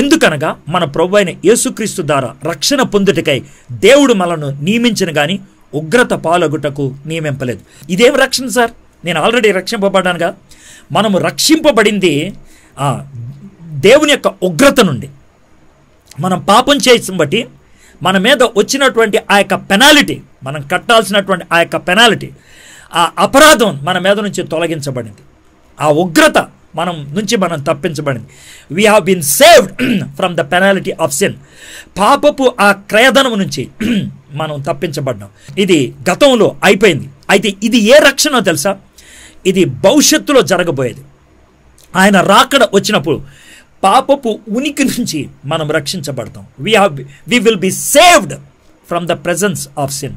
ఎందుకనగా మన ప్రభు అయిన యేసుక్రీస్తు ద్వారా రక్షణ పొందుటకై దేవుడు మనను నియమించిన గాని ఉగ్రత పాలగుటకు నియమింపలేదు ఇదేం రక్షణ సార్ నేను ఆల్రెడీ రక్షింపబడ్డానుగా మనము రక్షింపబడింది దేవుని యొక్క ఉగ్రత నుండి మనం పాపం చేసిన బట్టి మన మీద వచ్చినటువంటి ఆ యొక్క పెనాలిటీ మనం కట్టాల్సినటువంటి ఆ యొక్క పెనాలిటీ ఆ అపరాధం మన మీద నుంచి తొలగించబడింది ఆ ఉగ్రత మనం నుంచి మనం తప్పించబడింది we have been saved from the penalty of sin పాపపు ఆ క్రయధనం నుంచి మనం తప్పించబడ్డాం ఇది గతంలో అయిపోయింది అయితే ఇది ఏ రక్షణ తెలుసా ఇది భవిష్యత్తులో జరగబోయేది ఆయన రాకడ వచ్చినప్పుడు పాపపు ఉనికి నుంచి మనం రక్షించబడతాం we have we will be saved from the presence of sin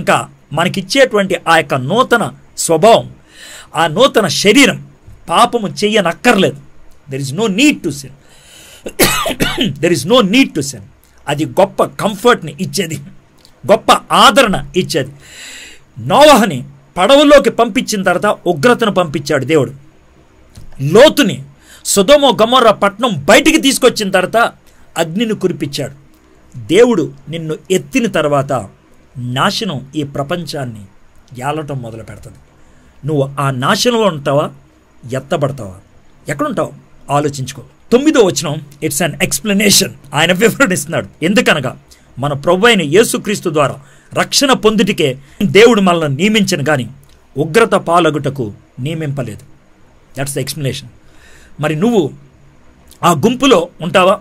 ఇంకా మనకిచ్చేటువంటి ఆ యొక్క నూతన స్వభావం ఆ నూతన శరీరం పాపము చెయ్యనక్కర్లేదు there is no need to sin there is no need to sin అది గొప్ప కంఫర్ట్ని ఇచ్చేది గొప్ప ఆదరణ ఇచ్చేది నోవహని పడవలోకి పంపించిన తర్వాత ఉగ్రతను పంపించాడు దేవుడు లోతుని సుధోమో గమోర పట్నం బయటికి తీసుకొచ్చిన తర్వాత అగ్నిని కురిపించాడు దేవుడు నిన్ను ఎత్తిన తర్వాత నాశనం ఈ ప్రపంచాన్ని ఏలటం మొదలు పెడుతుంది నువ్వు ఆ నాశనంలో ఉంటావా ఎత్తబడతావా ఎక్కడుంటావు ఆలోచించుకో తొమ్మిదో వచ్చినం ఇట్స్ అన్ ఎక్స్ప్లెనేషన్ ఆయన వివరణిస్తున్నాడు ఎందుకనగా మన ప్రభు అయిన యేసుక్రీస్తు ద్వారా రక్షణ పొందుటికే దేవుడు మనల్ని నియమించను కానీ ఉగ్రత పాలగుటకు నియమింపలేదు దట్స్ ఎక్స్ప్లెనేషన్ మరి నువ్వు ఆ గుంపులో ఉంటావా